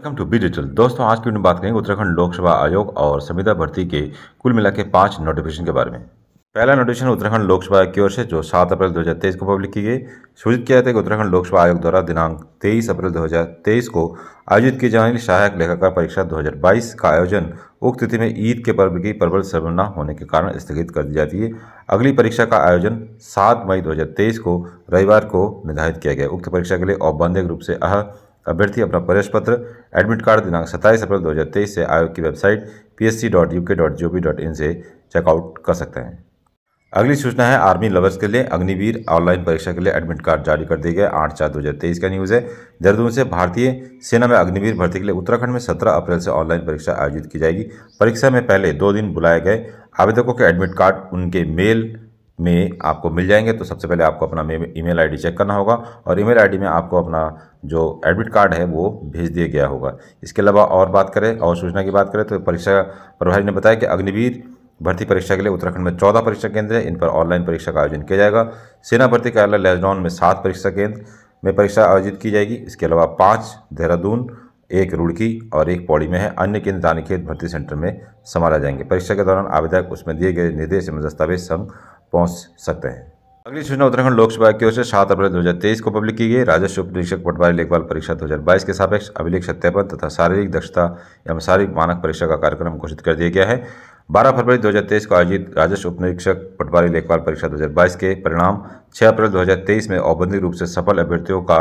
welcome to be digital दोस्तों आज की बात करेंगे उत्तराखंड लोकसभा आयोग और संविदा भर्ती के कुल मिला के पांच नोटिफिकेशन के बारे में पहला नोटिफिकेशन उत्तराखंड लोकसभा की ओर से जो 7 अप्रैल 2023 को पब्लिक की गई सूचित किया था कि उत्तराखंड लोकसभा आयोग द्वारा दिनांक 23 अप्रैल 2023 को आयोजित की जाने वाली सहायक लेखाकार परीक्षा 2022 का आयोजन उक्त तिथि में ईद के पर्व की प्रबल संभावना होने के कारण स्थगित कर दी जाती है अगली परीक्षा का आयोजन 7 मई 2023 को रविवार को निर्धारित किया गया उक्त परीक्षा के लिए औपबंधिक रूप से अह अभ्यर्थी अपना प्रवेश पत्र एडमिट कार्ड दिनांक सत्ताईस अप्रैल 2023 से आयोग की वेबसाइट इन से चेकआउट कर सकते हैं अगली सूचना है आर्मी लवर्स के लिए अग्निवीर ऑनलाइन परीक्षा के लिए एडमिट कार्ड जारी कर दिए गए आठ चार दो हज़ार तेईस का न्यूज़ है देहरादून से भारतीय सेना में अग्निवीर भर्ती के लिए उत्तराखंड में सत्रह अप्रैल से ऑनलाइन परीक्षा आयोजित की जाएगी परीक्षा में पहले दो दिन बुलाए गए आवेदकों के एडमिट कार्ड उनके मेल में आपको मिल जाएंगे तो सबसे पहले आपको अपना ईमेल आईडी चेक करना होगा और ईमेल आईडी में आपको अपना जो एडमिट कार्ड है वो भेज दिया गया होगा इसके अलावा और बात करें और सूचना की बात करें तो परीक्षा प्रभारी ने बताया कि अग्निवीर भर्ती परीक्षा के लिए उत्तराखंड में चौदह परीक्षा केंद्र हैं इन पर ऑनलाइन परीक्षा का आयोजन किया जाएगा सेना भर्ती कार्यालय लेजडॉन में सात परीक्षा केंद्र में परीक्षा आयोजित की जाएगी इसके अलावा पाँच देहरादून एक रुड़की और एक पौड़ी में है अन्य केंद्र रानीखेत भर्ती सेंटर में संभाला जाएंगे परीक्षा के दौरान आवेदक उसमें दिए गए निर्देश एवं दस्तावेज संघ पहुंच सकते हैं अगली सूचना उत्तराखंड लोकसभा की ओर से सात अप्रैल 2023 को पब्लिक की गई राजस्व उप निरीक्षक पटवारी लेखपाल परीक्षा 2022 के सापेक्ष अभिलेख सत्यापन तथा शारीरिक दक्षता एवं शारीरिक मानक परीक्षा का कार्यक्रम घोषित कर दिया गया है 12 फरवरी 2023 को आयोजित राजस्व उप निरीक्षक पटवारी लेखपाल परीक्षा 2022 के परिणाम 6 अप्रैल 2023 में औपबंधिक रूप से सफल अभ्यर्थियों का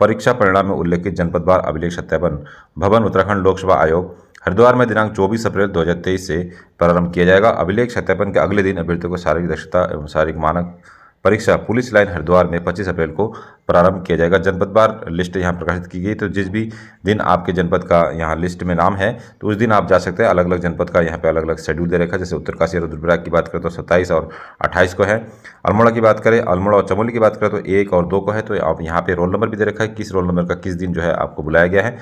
परीक्षा परिणाम में उल्लेखित जनपदवार अभिलेख सत्यापन भवन उत्तराखंड लोकसभा आयोग हरिद्वार में दिनांक 24 अप्रैल 2023 से प्रारंभ किया जाएगा अभिलेख सत्यापन के अगले दिन अभ्यर्थियों को शारीरिक दक्षता एवं शारीरिक मानक परीक्षा पुलिस लाइन हरिद्वार में 25 अप्रैल को प्रारंभ किया जाएगा जनपद बार लिस्ट यहाँ प्रकाशित की गई तो जिस भी दिन आपके जनपद का यहाँ लिस्ट में नाम है तो उस दिन आप जा सकते हैं अलग अलग जनपद का यहाँ पे अलग अलग शेड्यूल दे रखा है जैसे उत्तरकाशी और रुद्रप्रयाग की बात करें तो सत्ताईस और अट्ठाईस को है अल्मोड़ा की बात करें अल्मोड़ा और चमोली की बात करें तो एक और दो को है तो आप यहाँ पर रोल नंबर भी दे रखा है किस रोल नंबर का किस दिन जो है आपको बुलाया गया है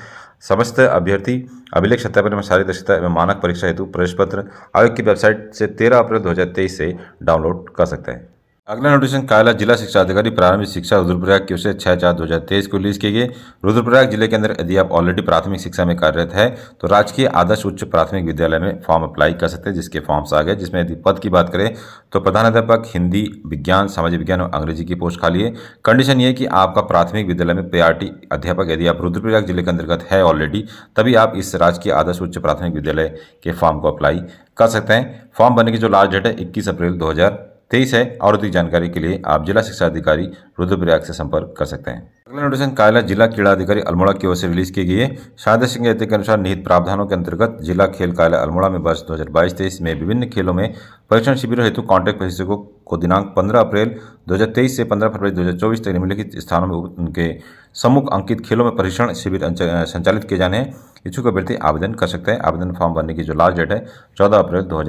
समस्त अभ्यर्थी अभिलेख सत्यापन में सारी दक्षता एवं मानक परीक्षा हेतु प्रवेश पत्र आयोग की वेबसाइट से तेरह अप्रैल दो से डाउनलोड कर सकते हैं अगला नोटिफिकेशन कायला जिला शिक्षा अधिकारी प्रारंभिक शिक्षा रुद्रप्रयाग की ओर छः चार दो हज़ार तेईस को रिलीज किए गए रुद्रप्रयाग जिले के अंदर यदि आप ऑलरेडी प्राथमिक शिक्षा में कार्यरत है तो राजकीय आदर्श उच्च प्राथमिक विद्यालय में फॉर्म अप्लाई कर सकते हैं जिसके फॉर्म्स आ गए जिसमें यदि पद की बात करें तो प्रधानाध्यापक हिंदी विज्ञान सामाजिक विज्ञान और अंग्रेजी की पोस्ट खाली है कंडीशन ये कि आपका प्राथमिक विद्यालय में प्रायरिटी अध्यापक यदि आप रुद्रप्रयाग जिले के अंतर्गत है ऑलरेडी तभी आप इस राजकीय आदर्श उच्च प्राथमिक विद्यालय के फॉर्म को अप्लाई कर सकते हैं फॉर्म भरने की जो लास्ट डेट है इक्कीस अप्रैल दो तेईस है और अधिक जानकारी के लिए आप जिला शिक्षा अधिकारी रुद्रप्रयाग से संपर्क कर सकते हैं अगला नोटिसन कार्यालय जिला क्रीड़ा अधिकारी अल्मोड़ा की ओर से रिलीज की गई है शारदा सिंह के अनुसार निहित प्रावधानों के अंतर्गत जिला खेल कार्यालय अल्मोड़ा में वर्ष 2022 हजार में विभिन्न खेलों में परीक्षण शिविरों हेतु कॉन्ट्रैक्ट प्रशिक्षकों को दिनांक 15 अप्रैल 2023 से 15 फरवरी 2024 तक निम्नलिखित स्थानों में उनके सम्मुख अंकित खेलों में परीक्षण शिविर संचालित किए जाने हैं इच्छुक अभ्यर्थी आवेदन कर सकते हैं आवेदन फॉर्म भरने की जो लास्ट डेट है चौदह अप्रैल दो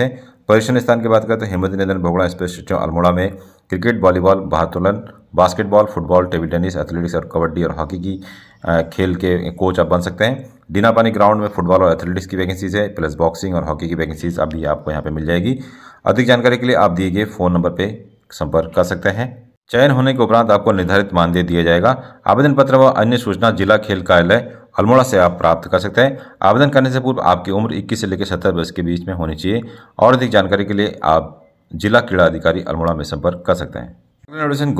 है पर्यटन स्थान की बात करें तो हेमंत नंदन भोगड़ा स्पेस स्टेडियम अल्मोड़ा में क्रिकेट वॉलीबॉल भारोत्तोलन basketball football table tennis athletics और कबड्डी और हॉकी की खेल के कोच आप बन सकते हैं डीना पानी ग्राउंड में फुटबॉल और एथलेटिक्स की वैकेंसीज है प्लस बॉक्सिंग और हॉकी की वैकेंसीज अभी आपको यहाँ पर मिल जाएगी अधिक जानकारी के लिए आप दिए गए फ़ोन नंबर पर संपर्क कर सकते हैं चयन होने के उपरांत आपको निर्धारित मानदेय दिया जाएगा आवेदन पत्र व अन्य सूचना जिला खेल कार्यालय अल्मोड़ा से आप प्राप्त कर सकते हैं आवेदन करने से पूर्व आपकी उम्र 21 से लेकर 70 वर्ष के बीच में होनी चाहिए और अधिक जानकारी के लिए आप जिला क्रीड़ा अधिकारी अल्मोड़ा में संपर्क कर सकते हैं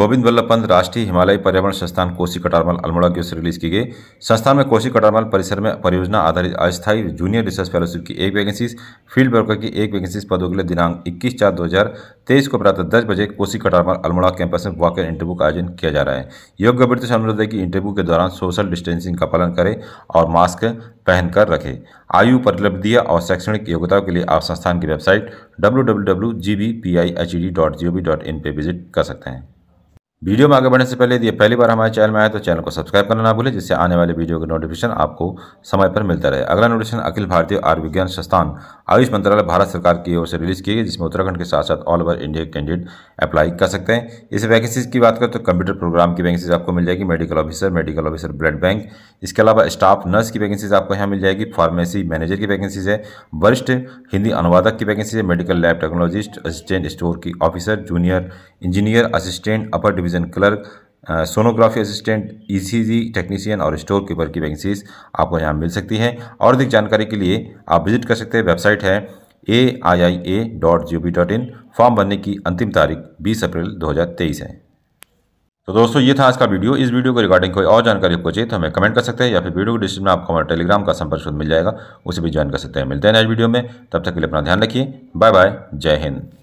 गोविंद वल्लभ पंत राष्ट्रीय हिमालय पर्यावरण संस्थान कोसी कटारमल अल्मोड़ा की ओर से रिलीज की गई संस्थान में कोसी कटारमल परिसर में परियोजना आधारित अस्थायी जूनियर रिसर्च फेलोशिप की एक वैकेंसी फील्ड वर्कर की एक वैकेंसी पदों के लिए दिनांक 21 चार तेईस को प्रातः दस बजे कोसी कटारमल अल्मोड़ा कैंपस में वॉक इंटरव्यू का आयोजन किया जा रहा है योग्य से अनुरोध है कि इंटरव्यू के दौरान सोशल डिस्टेंसिंग का पालन करें और मास्क पहनकर रखें आयु परिलब्धीय और शैक्षणिक योग्यताओं के लिए आप संस्थान की वेबसाइट डब्ल्यू पर विजिट कर सकते हैं वीडियो में आगे बढ़ने से पहले यदि पहली बार हमारे चैनल में आए तो चैनल को सब्सक्राइब करना ना भूलें जिससे आने वाले वीडियो के नोटिफिकेशन आपको समय पर मिलता रहे अगला नोटिफिकेशन अखिल भारतीय आयुर्विज्ञान संस्थान आयुष मंत्रालय भारत सरकार की ओर से रिलीज की गई जिसमें उत्तराखंड के साथ साथ all over India candidate apply कर सकते हैं इस वैकेंसीज की बात करें तो कंप्यूटर प्रोग्राम की वैकेंसीज आपको मिल जाएगी medical officer medical officer blood bank इसके अलावा स्टाफ नर्स की वैकेंसीज आपको यहाँ मिल जाएगी फार्मेसी मैनेजर की वैकेंसीज है वरिष्ठ हिंदी अनुवादक की वैकेंसी है medical lab technologist assistant store की officer junior engineer assistant upper division clerk sonography assistant ECG technician और स्टोर कीपर की वैकेंसीज आपको यहाँ मिल सकती है और अधिक जानकारी के लिए आप विजिट कर सकते हैं वेबसाइट है A I I A dot G O V dot in form भरने की अंतिम तारीख 20 अप्रैल 2023 है तो दोस्तों ये था आज का वीडियो इस वीडियो के रिगार्डिंग कोई और जानकारी आपको चाहिए तो हमें कमेंट कर सकते हैं या फिर वीडियो के डिस्क्रिप्शन में आपको हमारे टेलीग्राम का संपर्क मिल जाएगा उसे भी ज्वाइन कर सकते हैं मिलते हैं नेक्स्ट वीडियो में तब तक के लिए अपना ध्यान रखिए बाय बाय जय हिंद